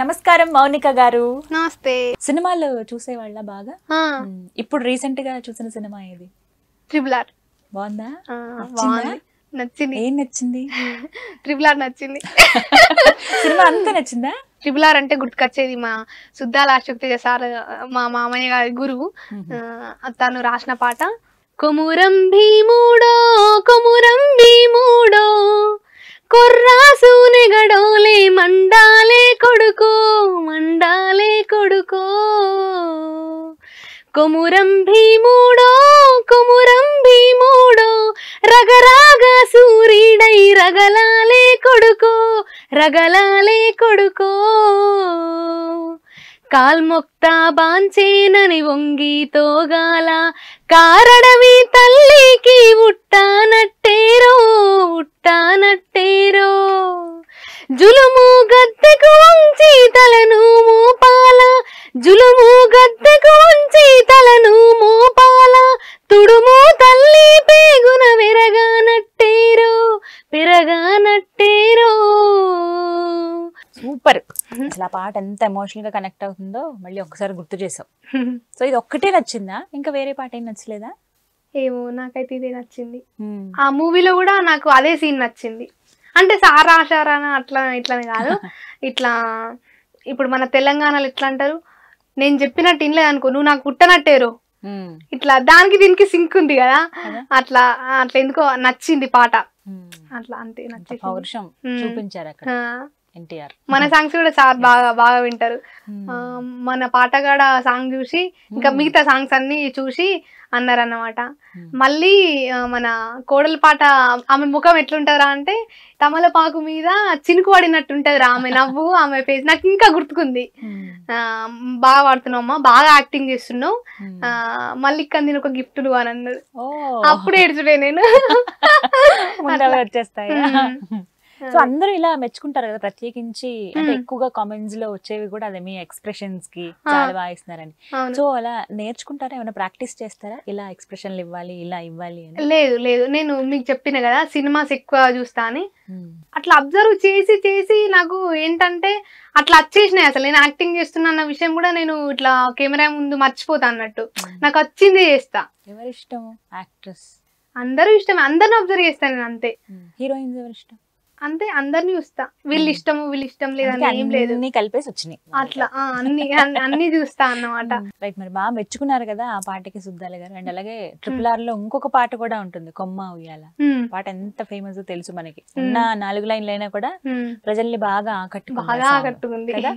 నమస్కారం మౌనిక గారు నమస్తే సినిమాలు చూసేవాళ్ళ బాగా ఇప్పుడు రీసెంట్ గా చూసిన సినిమా ఏది ట్రిపుల్ ఆర్ బాగుందా నచ్చింది ఏం నచ్చింది ట్రిపుల్ ఆర్ నచ్చింది సినిమా అంతా నచ్చిందా ట్రిపుల్ ఆర్ అంటే గుర్తుకొచ్చేది మా శుద్ధాల ఆశక్తి సార్ మా మామయ్య గారి గురువు తను రాసిన పాట కొమురం భీముడో కొమురం భీముడో కొర్రాసు నెగడోలే కొమురం భీముడో కొమురం భీముడో రగరాగ సూర్యుడై రగలాలే కొడుకో రగలాలే కొడుకో కాల్మొక్త బాంచేనని వంగి తోగాల కారడవి తల్లికి ఉట్టానట్టేరో ఉట్టానట్టేరో జులుము గద్దెకు వంచి తలను మోపాల జులుము గద్దెకు ఉంచి తలను మోపాల తుడుము తల్లి పేగున విరగానట్టేరో విరగానట్టేరో సూపర్ అసలు ఆ పాట ఎంత ఎమోషనల్ గా కనెక్ట్ అవుతుందో మళ్ళీ ఒక్కసారి గుర్తు చేసావు సో ఇది ఒక్కటే నచ్చిందా ఇంకా వేరే పాట ఏం నచ్చలేదా ఏమో నాకైతే ఇదే నచ్చింది ఆ మూవీలో కూడా నాకు అదే సీన్ నచ్చింది అంటే సారా సారానా అట్లా ఇట్లా కాదు ఇట్లా ఇప్పుడు మన తెలంగాణలో ఎట్లా అంటారు నేను చెప్పినట్టు వినలేదు అనుకో నువ్వు నాకు పుట్టనట్టేరు ఇట్లా దానికి దీనికి సింక్ ఉంది కదా అట్లా అట్లా ఎందుకో నచ్చింది పాట అట్లా అంతే నచ్చింది మన సాంగ్స్ కూడా చాలా బాగా బాగా వింటారు మన పాట కూడా సాంగ్ చూసి ఇంకా మిగతా సాంగ్స్ అన్ని చూసి అన్నారు అన్నమాట మళ్ళీ మన కోడల పాట ఆమె ముఖం ఎట్లుంటారా అంటే తమలపాకు మీద చినుకు రా ఆమె నవ్వు ఆమె ఫేస్ నాకు ఇంకా గుర్తుకుంది బాగా పాడుతున్నావు బాగా యాక్టింగ్ చేస్తున్నావు మళ్ళీ ఇక్కడ నేను ఒక గిఫ్ట్ అని అన్నది అప్పుడు ఏడ్చిపోయి నేను సో అందరూ ఇలా మెచ్చుకుంటారు కదా ప్రత్యేకించి అంటే ఎక్కువగా కామెంట్స్ లో వచ్చేవి కూడా అదే మీ ఎక్స్ప్రెషన్స్ కి చాలా బాగా ఇస్తున్నారని సో అలా నేర్చుకుంటారా ఏమైనా ప్రాక్టీస్ చేస్తారా ఇలా ఎక్స్ప్రెషన్లు ఇవ్వాలి ఇలా ఇవ్వాలి అని లేదు లేదు నేను మీకు చెప్పిన కదా సినిమాస్ ఎక్కువ చూస్తా అని అట్లా అబ్జర్వ్ చేసి చేసి నాకు ఏంటంటే అట్లా వచ్చేసినాయి అసలు నేను యాక్టింగ్ చేస్తున్నా అన్న విషయం కూడా నేను ఇట్లా కెమెరా ముందు మర్చిపోతా అన్నట్టు నాకు వచ్చింది చేస్తా ఎవరి ఇష్టం యాక్ట్రెస్ అందరూ ఇష్టం అందరిని అబ్జర్వ్ చేస్తాను నేను అంతే హీరోయిన్స్ ఇష్టం అంతే అందరిని చూస్తా వీళ్ళు ఇష్టము వీళ్ళు ఇష్టం లేదని ఏం లేదు కలిపేసి వచ్చినాయి అట్లా అన్ని అన్ని చూస్తా అన్నమాట రైట్ మరి బాగా మెచ్చుకున్నారు కదా ఆ పాటకి సుద్దాలి గారు అండ్ అలాగే ట్రిపుల్ ఆర్ లో ఇంకొక పాట కూడా ఉంటుంది కొమ్మ ఉయ్యాల పాట ఎంత ఫేమస్ తెలుసు మనకి నా నాలుగు లైన్లు అయినా కూడా ప్రజల్ని బాగా బాగా ఆకట్టుకుంది కదా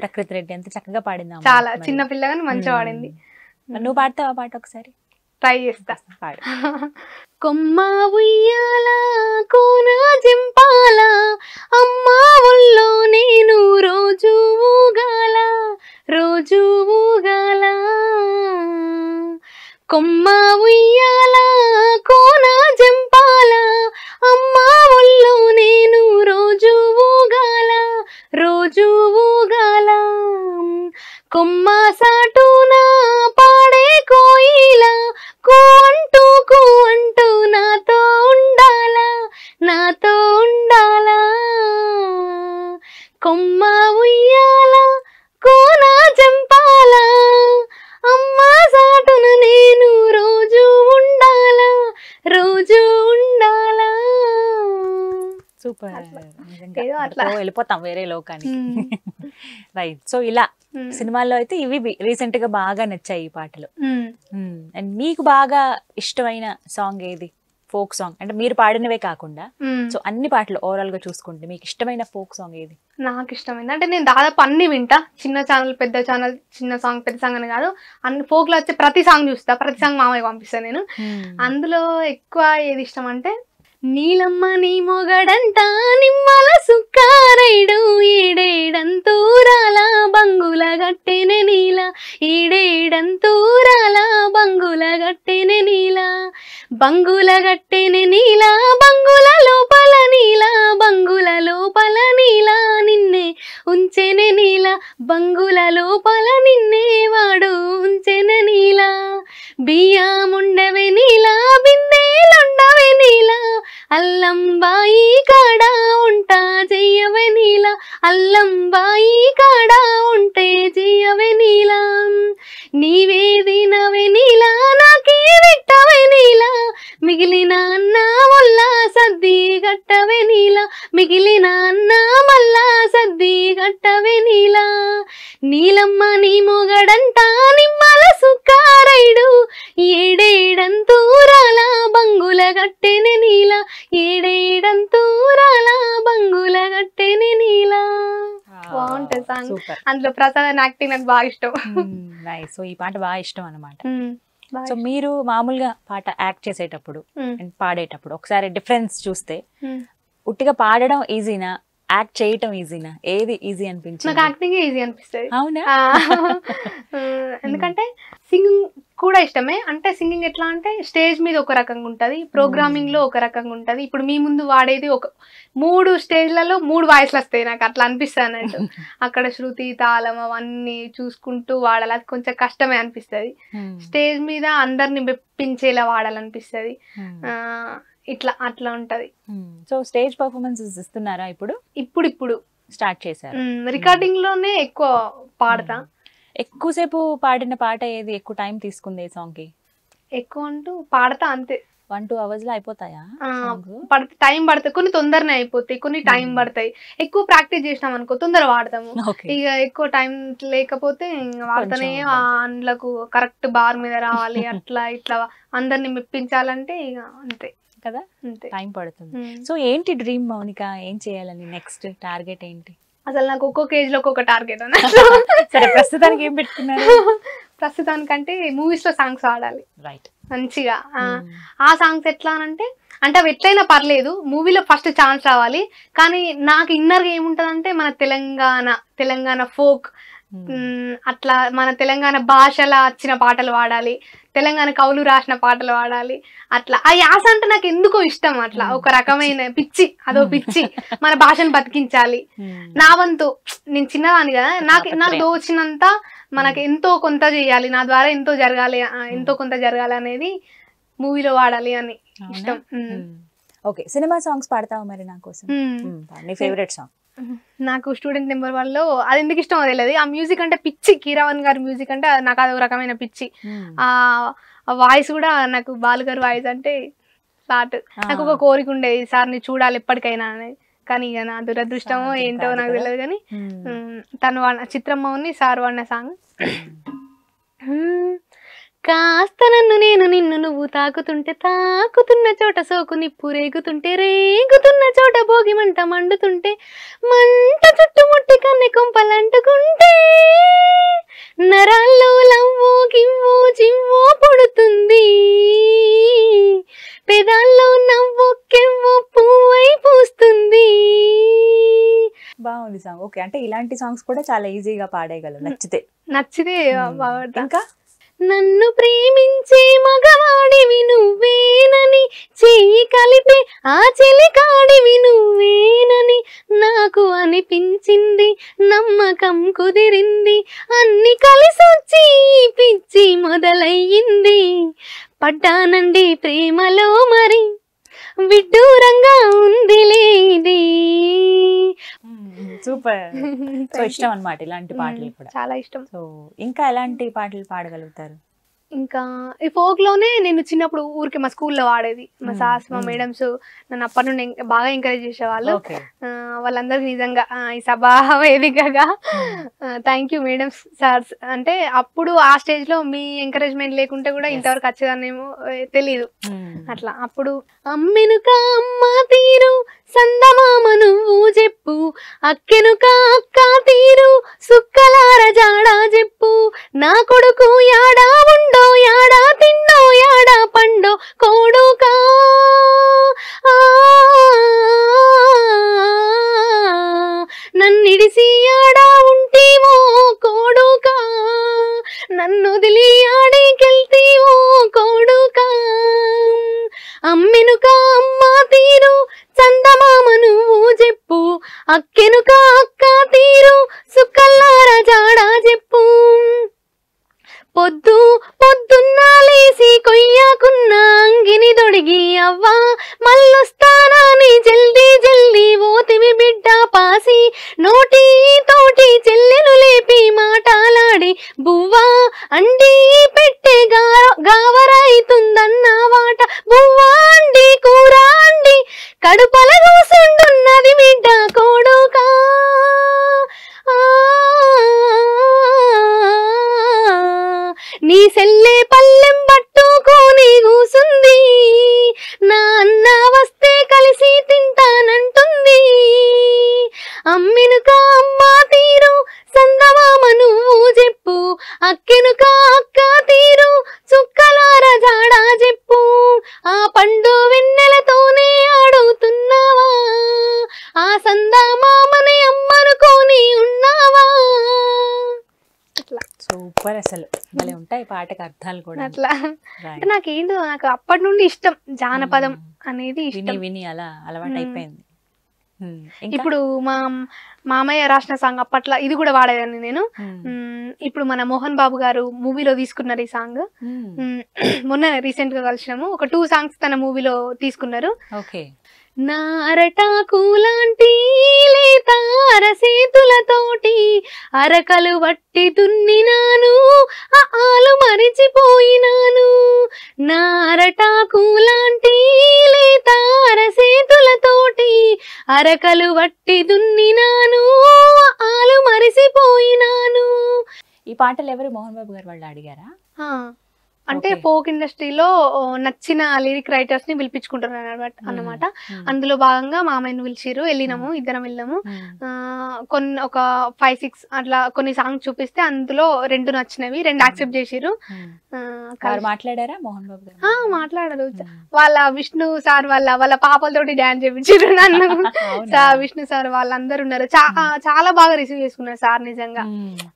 ప్రకృతి రెడ్డి ఎంత చక్కగా పాడింది చాలా చిన్న పిల్లగా మంచిగా పాడింది నువ్వు ఆ పాట ఒకసారి ట్రై చేస్తా కొమ్మ ఉయ్యాల కూన జింపాల అమ్మా ఒళ్ళో నేను రోజు ఊగాల రోజు ఊగాల కొమ్మ ఉయ్యాల సూపర్ అట్లా వెళ్ళిపోతాం వేరే లోకానికి రైట్ సో ఇలా సినిమాల్లో అయితే ఇవి రీసెంట్ గా బాగా నచ్చాయి ఈ పాటలు అండ్ మీకు బాగా ఇష్టమైన సాంగ్ ఏది ఫోక్ సాంగ్ అంటే మీరు పాడినవే కాకుండా సో అన్ని పాటలు ఓవరాల్ గా చూసుకుంటే మీకు ఇష్టమైన ఫోక్ సాంగ్ ఏది నాకు ఇష్టమైంది అంటే నేను దాదాపు అన్ని వింటా చిన్న ఛానల్ పెద్ద ఛానల్ చిన్న సాంగ్ పెద్ద సాంగ్ అని కాదు అన్ని ఫోక్ లో వచ్చే ప్రతి సాంగ్ చూస్తా ప్రతి సాంగ్ మామయ్య పంపిస్తాను నేను అందులో ఎక్కువ ఏది ఇష్టం అంటే నీలమ్మ నీ మొగడంట నిమ్మల సుక్కారైడు ఈడేడంతూరాల బంగుల గట్టెన నీల ఈడేడంతూరాల బంగుల గట్టెన నీల బంగుల గట్టెన నీల బంగుల లోపల నీల బంగుల లోపల నీల నిన్నే ఉంచెన నీల బంగుల లోపల నిన్నే వాడు ఉంచెన నీల బియ్యముండవే నీల బిందేలుండ జయ్యవనీలా అల్లం బాయి కాడ ఉంటా జయ్యవనీలా అల్లం బాయి కాడ ఉంటే జయ్యవనీలా నీవేదినవెనీలా నాకే విట్టవెనీలా మిగిలిన అన్న వల్లా సద్ది గట్టవెనీలా మిగిలిన అన్న మల్లా సద్ది గట్టవెనీలా నీలమ్మ నీ మొగడంతా నిమ్మల సుక్కారైడు ఏడేడంతూ బంగుల గట్టెని నీల ఏడేడంతూరాల బంగుల గట్టెని నీల బాగుంటుంది సాంగ్ అందులో ప్రసాద్ అని యాక్టింగ్ నాకు బాగా ఇష్టం సో ఈ పాట బాగా ఇష్టం అనమాట సో మీరు మామూలుగా పాట యాక్ట్ చేసేటప్పుడు అండ్ పాడేటప్పుడు ఒకసారి డిఫరెన్స్ చూస్తే ఉట్టిగా పాడడం ఈజీనా యాక్ట్ చేయటం ఈజీనా ఏది ఈజీ అనిపించింది నాకు యాక్టింగ్ ఈజీ అనిపిస్తుంది అవునా ఎందుకంటే సింగింగ్ కూడా ఇష్టమే అంటే సింగింగ్ ఎట్లా అంటే స్టేజ్ మీద ఒక రకంగా ఉంటుంది ప్రోగ్రామింగ్ లో ఒక రకంగా ఉంటుంది ఇప్పుడు మీ ముందు వాడేది ఒక మూడు స్టేజ్లలో మూడు వాయిస్లు వస్తాయి నాకు అట్లా అనిపిస్తుంది అన్నట్టు అక్కడ శృతి తాళం అవన్నీ చూసుకుంటూ వాడాలి అది కొంచెం కష్టమే అనిపిస్తుంది స్టేజ్ మీద అందరిని మెప్పించేలా వాడాలనిపిస్తుంది ఇట్లా అట్లా ఉంటది సో స్టేజ్ పర్ఫార్మెన్సెస్ ఇస్తున్నారా ఇప్పుడు ఇప్పుడు ఇప్పుడు స్టార్ట్ చేశారు రికార్డింగ్ లోనే ఎక్కువ పాడతా ఎక్కువసేపు పాడిన పాట ఏది ఎక్కువ టైం తీసుకుంది ఈ సాంగ్ కి ఎక్కువ అంటూ పాడతా అంతే వన్ టూ అవర్స్ లో అయిపోతాయా పడతా టైం పడతాయి కొన్ని తొందరనే అయిపోతాయి కొన్ని టైం పడతాయి ఎక్కువ ప్రాక్టీస్ చేసినాం అనుకో తొందర వాడతాము ఇక ఎక్కువ టైం లేకపోతే వాడతానే అందులకు కరెక్ట్ బార్ మీద రావాలి అట్లా ఇట్లా అందరిని మెప్పించాలంటే ఇక అంతే కదా టైం పడుతుంది సో ఏంటి డ్రీమ్ మౌనిక ఏం చేయాలని నెక్స్ట్ టార్గెట్ ఏంటి అసలు నాకు ఒక్కొక్క ఏజ్ లో ఒక్కొక్క టార్గెట్ అన్నట్టు సరే ప్రస్తుతానికి ఏం పెట్టుకున్నారు ప్రస్తుతానికంటే మూవీస్ లో సాంగ్స్ ఆడాలి రైట్ మంచిగా ఆ సాంగ్స్ hmm. ఎట్లా అంటే అంటే అవి ఎట్లయినా పర్లేదు మూవీలో ఫస్ట్ ఛాన్స్ రావాలి కానీ నాకు ఇన్నర్గా ఏముంటదంటే మన తెలంగాణ తెలంగాణ ఫోక్ hmm. అట్లా మన తెలంగాణ భాషలా వచ్చిన పాటలు వాడాలి తెలంగాణ కవులు రాసిన పాటలు పాడాలి అట్లా ఆ యాస అంటే నాకు ఎందుకో ఇష్టం అట్లా ఒక రకమైన పిచ్చి అదో పిచ్చి మన భాషను బతికించాలి నా వంతు నేను చిన్నదాని కదా నాకు నాకు దోచినంత మనకి ఎంతో కొంత చేయాలి నా ద్వారా ఎంతో జరగాలి ఎంతో కొంత జరగాలి అనేది మూవీలో వాడాలి అని ఇష్టం ఓకే సినిమా సాంగ్స్ పాడతావు మరి నా కోసం ఫేవరెట్ సాంగ్ నాకు స్టూడెంట్ నెంబర్ వాళ్ళు అది ఎందుకు ఇష్టం తెలియదు ఆ మ్యూజిక్ అంటే పిచ్చి కీరావన్ గారి మ్యూజిక్ అంటే నాకు అది ఒక రకమైన పిచ్చి hmm. ఆ వాయిస్ కూడా నాకు బాలు గారి వాయిస్ అంటే స్లాట్ నాకు ఒక కోరిక ఉండేది సార్ని చూడాలి ఎప్పటికైనా అని కానీ ఇక నా దురదృష్టమో ఏంటో నాకు తెలియదు కానీ hmm. తను చిత్రమ్మని సార్ వాడిన సాంగ్ కాస్త నన్ను నేను నిన్ను నువ్వు తాకుతుంటే తాకుతున్న చోట సోకు నిప్పు రేగుతుంటే రేగుతున్న చోట భోగి మంట మండుతుంటే మంట చుట్టుముట్టి కన్నె కొంపలంటుకుంటే నరాల్లో లవ్వో కివ్వో జివ్వో పుడుతుంది పెదాల్లో నవ్వో కెవ్వో పువ్వై పూస్తుంది బాగుంది సాంగ్ ఓకే అంటే ఇలాంటి సాంగ్స్ కూడా చాలా ఈజీగా పాడేయగలరు నచ్చితే నచ్చితే ఇంకా నన్ను ప్రేమించే మగవాడివి నువ్వేనని చేయి కలిపే ఆ చెలికాడివి నువ్వేనని నాకు అనిపించింది నమ్మకం కుదిరింది అన్ని కలిసొచ్చి పిచ్చి మొదలయ్యింది పడ్డానండి ప్రేమలో మరి విడ్డూరంగా ఉంది లేది సూపర్ సో ఇష్టం అనమాట ఇలాంటి పాటలు కూడా చాలా ఇష్టం సో ఇంకా ఎలాంటి పాటలు పాడగలుగుతారు ఇంకా ఈ ఫోక్ లోనే నేను చిన్నప్పుడు ఊరికి మా స్కూల్లో వాడేది మా సాస్ మా మేడమ్స్ నన్ను అప్పటి నుండి బాగా ఎంకరేజ్ చేసేవాళ్ళు వాళ్ళందరికీ నిజంగా ఈ సభా వేదికగా థ్యాంక్ యూ మేడమ్స్ సార్స్ అంటే అప్పుడు ఆ స్టేజ్ లో మీ ఎంకరేజ్మెంట్ లేకుంటే కూడా ఇంతవరకు వచ్చేదానేమో తెలియదు అట్లా అప్పుడు అమ్మెనుక అమ్మ తీరు సందమామ నువ్వు చెప్పు అక్కెనుక అక్క తీరు సుక్కలార జాడా చెప్పు నా కొడుకు యాడా ఉండు పండో యాడా తిన్నో యాడా పండో కోడుకా నన్నిడిసి యాడా Naughty! అమ్మినుక అమ్మ తీరు సందమామ నువ్వు చెప్పు అక్కెనుక అక్క తీరు చుక్కలార జాడా చెప్పు ఆ పండు వెన్నెలతోనే అడుగుతున్నావా ఆ సందమామని అమ్మనుకొని ఉన్నావా సూపర్ అసలు భలే ఉంటాయి పాటకి అర్థాలు కూడా అట్లా అంటే నాకేంటో నాకు అప్పటి నుండి ఇష్టం జానపదం అనేది విని విని అలా అలవాటు అయిపోయింది ఇప్పుడు మా మామయ్య రాసిన సాంగ్ అప్పట్లో ఇది కూడా వాడేదాన్ని నేను ఇప్పుడు మన మోహన్ బాబు గారు మూవీలో తీసుకున్నారు ఈ సాంగ్ మొన్న రీసెంట్ గా కలిసినాము ఒక టూ సాంగ్స్ తన మూవీలో తీసుకున్నారు నారటాకు లాంటి తారసేతులతోటి అరకలు వట్టి దున్నినాను ఆలు మరిచిపోయినాను నారటాకు లాంటి లేత అరకలు వట్టి దున్నినాను ఆలు మరిసిపోయినాను ఈ పాటలు ఎవరు మోహన్ బాబు గారు వాళ్ళు అడిగారా అంటే ఫోక్ ఇండస్ట్రీలో నచ్చిన లిరిక్ రైటర్స్ ని పిలిపించుకుంటున్నాను అన్నమాట అందులో భాగంగా మామయ్యను పిలిచిరు వెళ్ళినాము ఇద్దరం వెళ్ళాము కొన్ని ఒక ఫైవ్ సిక్స్ అట్లా కొన్ని సాంగ్స్ చూపిస్తే అందులో రెండు నచ్చినవి రెండు యాక్సెప్ట్ చేసిరు మాట్లాడారా మోహన్ బాబు మాట్లాడారు వాళ్ళ విష్ణు సార్ వాళ్ళ వాళ్ళ పాపలతోటి డాన్స్ చేయించారు నన్ను విష్ణు సార్ వాళ్ళందరూ ఉన్నారు చాలా బాగా రిసీవ్ చేసుకున్నారు సార్ నిజంగా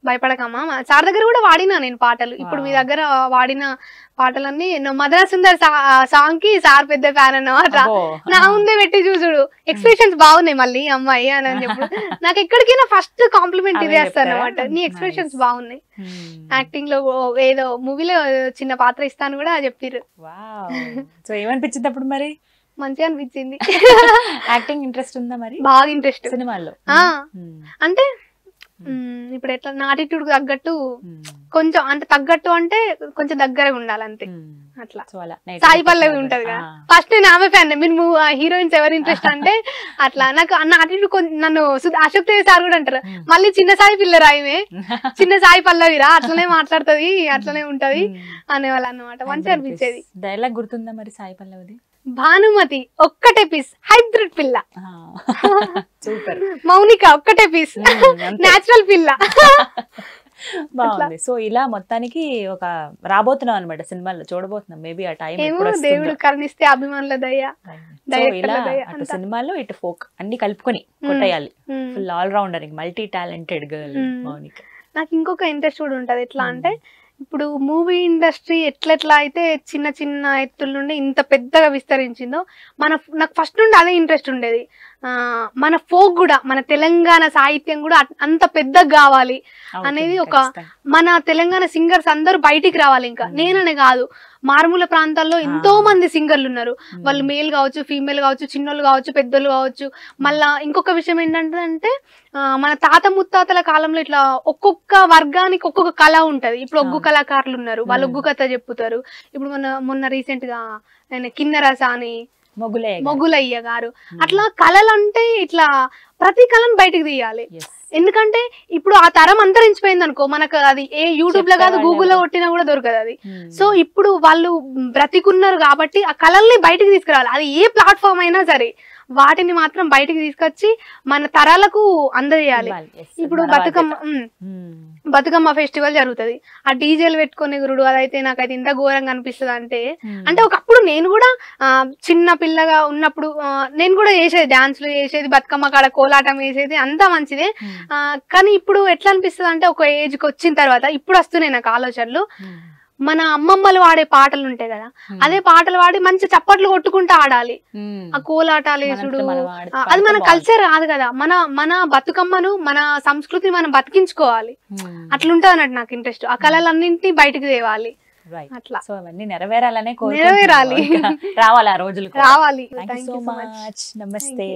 భయపడకమ్మా సార్ దగ్గర కూడా వాడినా నేను పాటలు ఇప్పుడు మీ దగ్గర వాడిన పాటలన్నీ ఎన్నో మద్రాస్ సుందర్ సాంగ్ కి సార్ పెద్ద ఫ్యాన్ అన్నమాట నా ముందే పెట్టి చూసుడు ఎక్స్ప్రెషన్స్ బాగున్నాయి మళ్ళీ అమ్మాయి అని అని చెప్పి నాకు ఎక్కడికైనా ఫస్ట్ కాంప్లిమెంట్ ఇది వేస్తాను అనమాట నీ ఎక్స్ప్రెషన్స్ బాగున్నాయి hmm. యాక్టింగ్ లో ఏదో మూవీలో చిన్న పాత్ర ఇస్తాను కూడా చెప్పారు సో ఏమనిపించింది అప్పుడు మరి మంచిగా అనిపించింది యాక్టింగ్ ఇంట్రెస్ట్ ఉందా మరి బాగా ఇంట్రెస్ట్ సినిమాల్లో hmm. అంటే ఇప్పుడు ఎట్లా నా ఆటిట్యూడ్ తగ్గట్టు కొంచెం అంటే తగ్గట్టు అంటే కొంచెం దగ్గరగా ఉండాలి అంతే అట్లా సాయి పల్లవి ఉంటది కదా ఫస్ట్ నేను ఆమె ఫ్యాన్ మీరు హీరోయిన్స్ ఎవరు ఇంట్రెస్ట్ అంటే అట్లా నాకు నా యాటిట్యూడ్ నన్ను అశోక్ తేజ్ సార్ కూడా అంటారు మళ్ళీ చిన్న సాయి పిల్లరా ఆయమే చిన్న సాయి పల్లవిరా అట్లనే మాట్లాడుతుంది అట్లనే ఉంటది అనేవాళ్ళు అనమాట మంచిగా అనిపించేది డైలాగ్ గుర్తుందా మరి సాయి పల్లవిది భానుమతి ఒక్కటే పీస్ హైబ్రిడ్ పిల్ల సూపర్ మౌనిక ఒక్కటే పీస్ నాచురల్ పిల్ల బాగుంది సో ఇలా మొత్తానికి ఒక రాబోతున్నాం అనమాట సినిమాలో చూడబోతున్నాం మేబీ ఆ టైం దేవుడు కరుణిస్తే అభిమానుల దయ అటు సినిమాలో ఇటు ఫోక్ అన్ని కలుపుకొని కొట్టేయాలి full all rounder multi talented girl Mounika నాకు ఇంకొక ఇంట్రెస్ట్ కూడా ఉంటది ఎట్లా అంటే ఇప్పుడు మూవీ ఇండస్ట్రీ ఎట్లెట్లా అయితే చిన్న చిన్న ఎత్తుల నుండి ఇంత పెద్దగా విస్తరించిందో మన నాకు ఫస్ట్ నుండి అదే ఇంట్రెస్ట్ ఉండేది మన ఫోక్ కూడా మన తెలంగాణ సాహిత్యం కూడా అంత పెద్దగా కావాలి అనేది ఒక మన తెలంగాణ సింగర్స్ అందరూ బయటికి రావాలి ఇంకా నేననే కాదు మారుమూల ప్రాంతాల్లో ఎంతో మంది సింగర్లు ఉన్నారు వాళ్ళు మేల్ కావచ్చు ఫీమేల్ కావచ్చు చిన్నోళ్ళు కావచ్చు పెద్దలు కావచ్చు మళ్ళా ఇంకొక విషయం ఏంటంటే మన తాత ముత్తాతల కాలంలో ఇట్లా ఒక్కొక్క వర్గానికి ఒక్కొక్క కళ ఉంటది ఇప్పుడు ఒగ్గు కళాకారులు ఉన్నారు వాళ్ళు ఒగ్గు కథ చెప్తారు ఇప్పుడు మొన్న మొన్న రీసెంట్ గా కిన్నరస అని మొగులయ్య గారు అట్లా కళలు అంటే ఇట్లా ప్రతి కళను బయటకు తీయాలి ఎందుకంటే ఇప్పుడు ఆ తరం అంతరించిపోయింది అనుకో మనకు అది ఏ యూట్యూబ్ లో కాదు గూగుల్లో కొట్టినా కూడా దొరకదు అది సో ఇప్పుడు వాళ్ళు బ్రతికున్నారు కాబట్టి ఆ కళల్ని బయటకు తీసుకురావాలి అది ఏ ప్లాట్ఫామ్ అయినా సరే వాటిని మాత్రం బయటకు తీసుకొచ్చి మన తరాలకు అందజేయాలి ఇప్పుడు బతుకమ్మ బతుకమ్మ ఫెస్టివల్ జరుగుతుంది ఆ డీజేలు పెట్టుకునే గురుడు అదైతే నాకైతే ఇంత ఘోరంగా అనిపిస్తుంది అంటే hmm. అంటే ఒకప్పుడు నేను కూడా చిన్న పిల్లగా ఉన్నప్పుడు నేను కూడా చేసేది డాన్స్లు చేసేది బతుకమ్మ కాడ కోలాటం వేసేది అంతా మంచిదే hmm. కానీ ఇప్పుడు ఎట్లా అనిపిస్తుంది అంటే ఒక ఏజ్కి వచ్చిన తర్వాత ఇప్పుడు వస్తున్నాయి నాకు ఆలోచనలు hmm. మన అమ్మమ్మలు వాడే పాటలు ఉంటాయి కదా అదే పాటలు పాడి మంచి చప్పట్లు కొట్టుకుంటూ ఆడాలి ఆ వేసుడు అది మన కల్చర్ కాదు కదా మన మన బతుకమ్మను మన సంస్కృతిని మనం బతికించుకోవాలి అట్లుంటది అన్నట్టు నాకు ఇంట్రెస్ట్ ఆ కళలన్నింటినీ బయటకు తేవాలి అట్లా సో అవన్నీ నెరవేరాలనే నెరవేరాలి రావాలి ఆ రోజులు రావాలి నమస్తే